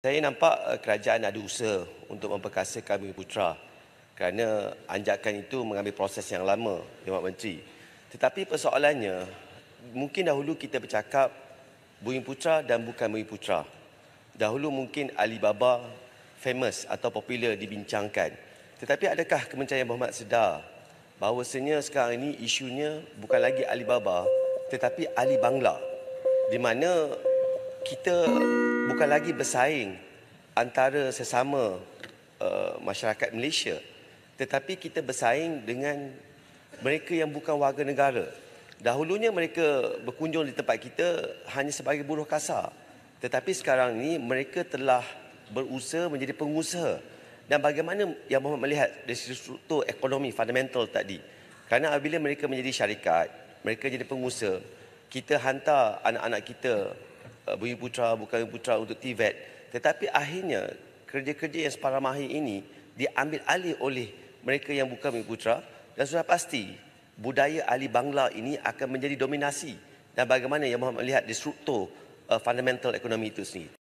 Saya nampak eh, kerajaan ada usaha untuk memperkasakan Bumi Putra kerana anjakan itu mengambil proses yang lama, Yang Mak Menteri. Tetapi persoalannya, mungkin dahulu kita bercakap Bumi Putra dan bukan Bumi Putra. Dahulu mungkin Alibaba famous atau popular dibincangkan. Tetapi adakah Kementerian Muhammad sedar bahawasanya sekarang ini isunya bukan lagi Alibaba tetapi Alibangla di mana kita bukan lagi bersaing antara sesama uh, masyarakat Malaysia tetapi kita bersaing dengan mereka yang bukan warga negara. Dahulunya mereka berkunjung di tempat kita hanya sebagai buruh kasar. Tetapi sekarang ini mereka telah berusaha menjadi pengusaha. Dan bagaimana yang Muhammad melihat dari struktur ekonomi fundamental tadi. Karena apabila mereka menjadi syarikat, mereka jadi pengusaha, kita hantar anak-anak kita Uh, Bumi Putra, Bukan Bumi Putra untuk Tibet. Tetapi akhirnya kerja-kerja yang separamahi ini diambil alih oleh mereka yang bukan Bumi Putra dan sudah pasti budaya ahli Bangla ini akan menjadi dominasi dan bagaimana yang Muhammad melihat disruptor uh, fundamental ekonomi itu sendiri.